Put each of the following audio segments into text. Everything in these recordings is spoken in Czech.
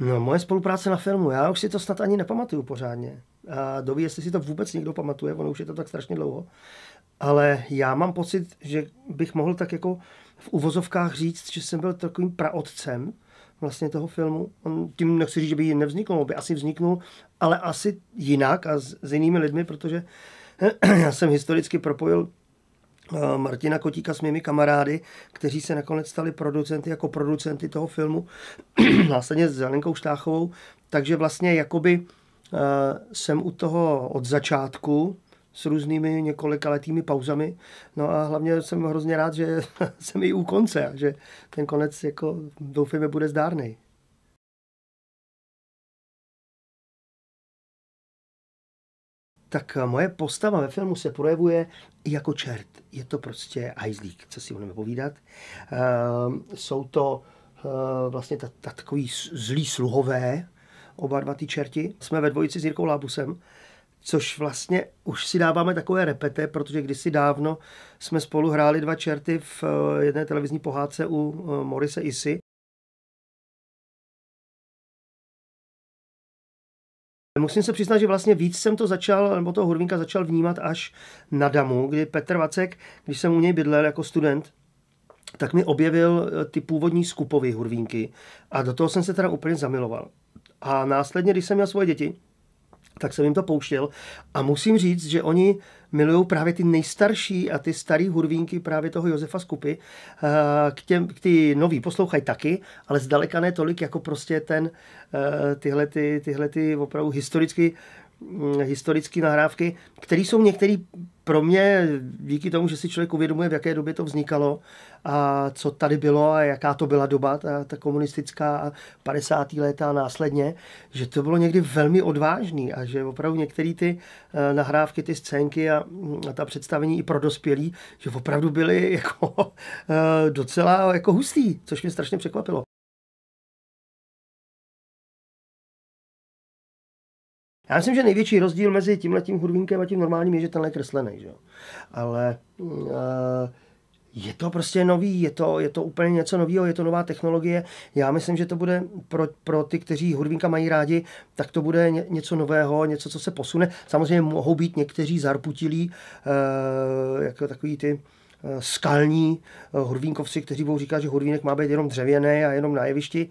No, moje spolupráce na filmu, já už si to snad ani nepamatuju pořádně. A doví, jestli si to vůbec někdo pamatuje, ono už je to tak strašně dlouho. Ale já mám pocit, že bych mohl tak jako v uvozovkách říct, že jsem byl takovým praotcem vlastně toho filmu. On, tím nechci říct, že by nevznikl, on by asi vzniknul, ale asi jinak a s, s jinými lidmi, protože já jsem historicky propojil Eh, Martina Kotíka s mými kamarády, kteří se nakonec stali producenty jako producenty toho filmu, následně s Zelenkou Štáchovou, takže vlastně jakoby eh, jsem u toho od začátku, s různými několika letými pauzami. No a hlavně jsem hrozně rád, že jsem i u konce že ten konec jako doufejme bude zdárný. tak eh, moje postava ve filmu se projevuje jako čert. Je to prostě hajzlík, co si budeme povídat. Eh, jsou to eh, vlastně takový zlí sluhové, oba dva ty čerti. Jsme ve dvojici s Jirkou Lábusem, což vlastně už si dáváme takové repete, protože kdysi dávno jsme spolu hráli dva čerty v jedné televizní pohádce u Morise Isy musím se přiznat, že vlastně víc jsem to začal, nebo toho Hurvinka začal vnímat až na Damu, kdy Petr Vacek, když jsem u něj bydlel jako student, tak mi objevil eh, ty původní skupovy Hurvínky a do toho jsem se teda úplně zamiloval. A následně, když jsem měl svoje děti, tak jsem jim to pouštěl. A musím říct, že oni milují právě ty nejstarší a ty staré hurvínky právě toho Josefa Skupy. Eh, k těm, k ty nový poslouchají taky, ale zdaleka ne tolik jako prostě ten, eh, tyhle, ty, tyhle ty opravdu historicky Mm, historické nahrávky, které jsou některé pro mě, díky tomu, že si člověk uvědomuje, v jaké době to vznikalo a co tady bylo a jaká to byla doba, ta, ta komunistická 50. léta a následně, že to bylo někdy velmi odvážný a že opravdu některé ty eh, nahrávky, ty scénky a, mm, a ta představení i pro dospělí, že opravdu byly jako eh, docela jako hustý, což mě strašně překvapilo. Já myslím, že největší rozdíl mezi tímhletím hurvínkem a tím normálním je, že tenhle je kreslený. Že? Ale uh, je to prostě nový, je to, je to úplně něco nového, je to nová technologie. Já myslím, že to bude pro, pro ty, kteří hudvinka mají rádi, tak to bude ně, něco nového, něco, co se posune. Samozřejmě mohou být někteří zarputilí, uh, jako takový ty eh, skalní hurvínkovci, kteří budou říkat, že hurvínek má být jenom dřevěný a jenom na jevišti.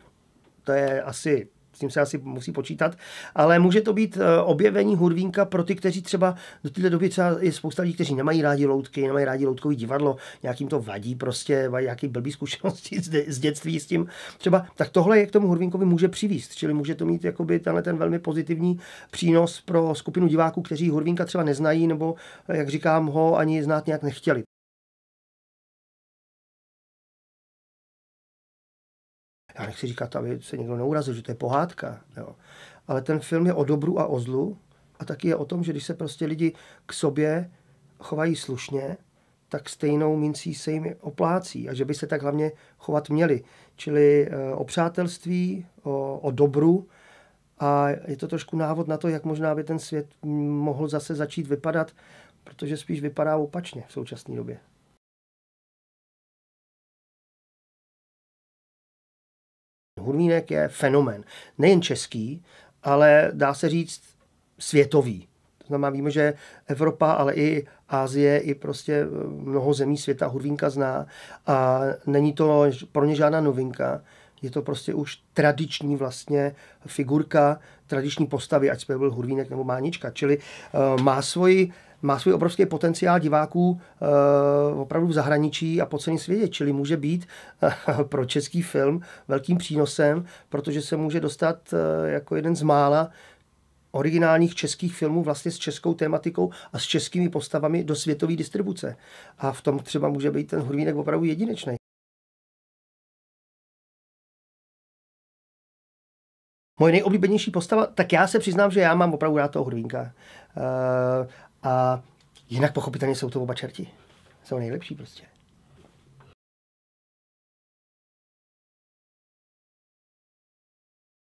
To je asi s tím se asi musí počítat, ale může to být eh, objevení hurvínka pro ty, kteří třeba do této doby třeba je spousta lidí, kteří nemají rádi loutky, nemají rádi loutkový divadlo, nějakým to vadí prostě, mají nějaký blbý zkušenosti z, z dětství s tím třeba, tak tohle je k tomu hurvínkovi může přivést, čili může to mít jakoby tenhle ten velmi pozitivní přínos pro skupinu diváků, kteří hurvínka třeba neznají nebo, eh, jak říkám, ho ani znát nějak nechtěli. já nechci říkat, aby se někdo neurazil, že to je pohádka, jo. ale ten film je o dobru a o zlu a taky je o tom, že když se prostě lidi k sobě chovají slušně, tak stejnou mincí se jim oplácí a že by se tak hlavně chovat měli. Čili eh, o přátelství, o, o dobru a je to trošku návod na to, jak možná by ten svět hm, mohl zase začít vypadat, protože spíš vypadá opačně v současné době. Hurvínek je fenomen. Nejen český, ale dá se říct světový. To znamená, víme, že Evropa, ale i Ázie, i prostě eh, mnoho zemí světa Hurvínka zná a není to pro ně žádná novinka. Je to prostě už tradiční vlastně figurka, tradiční postavy, ať byl Hurvínek nebo Mánička. Čili uh, má svoji má svůj obrovský potenciál diváků uh, opravdu v zahraničí a po celém světě, čili může být uh, pro český film velkým přínosem, protože se může dostat uh, jako jeden z mála originálních českých filmů vlastně s českou tématikou a s českými postavami do světové distribuce. A v tom třeba může být ten Hurvínek opravdu jedinečný. Moje nejoblíbenější postava, tak já se přiznám, že já mám opravdu rád toho Hurvínka. A jinak pochopitelně jsou to oba čerti. Jsou nejlepší prostě.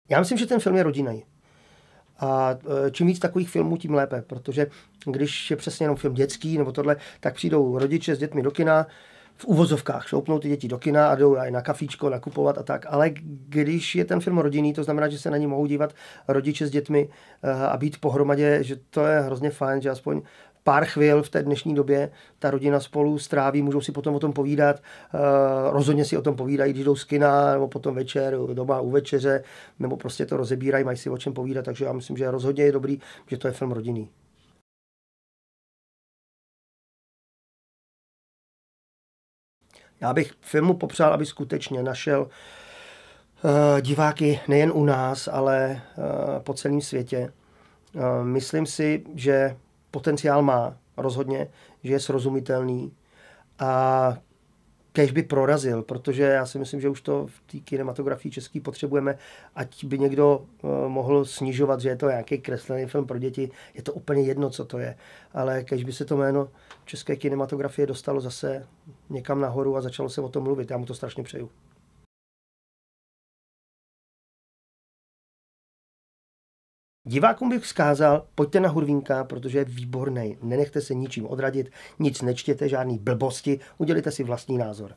Já myslím, že ten film je rodinný. A e, čím víc takových filmů, tím lépe, protože když je přesně jenom film dětský nebo tohle, tak přijdou rodiče s dětmi do kina, v uvozovkách šoupnou ty děti do kina a jdou na kafíčko nakupovat a tak. Ale když je ten film rodinný, to znamená, že se na ně mohou dívat rodiče s dětmi eh, a být pohromadě, že to je hrozně fajn, že aspoň pár chvil v té dnešní době ta rodina spolu stráví, můžou si potom o tom povídat, eh, rozhodně si o tom povídají, když jdou z kina, nebo potom večer, doma u večeře, nebo prostě to rozebírají, mají si o čem povídat, takže já myslím, že rozhodně je dobrý, že to je film rodinný. Já bych filmu popřál, aby skutečně našel eh, diváky nejen u nás, ale eh, po celém světě. Eh, myslím si, že potenciál má rozhodně, že je srozumitelný a kež by prorazil, protože já si myslím, že už to v té kinematografii český potřebujeme, ať by někdo eh, mohl snižovat, že je to nějaký kreslený film pro děti, je to úplně jedno, co to je. Ale kež by se to jméno české kinematografie dostalo zase někam nahoru a začalo se o tom mluvit. Já mu to strašně přeju. Divákům bych vzkázal, pojďte na Hurvínka, protože je výborný. Nenechte se ničím odradit, nic nečtěte, žádný blbosti, udělejte si vlastní názor.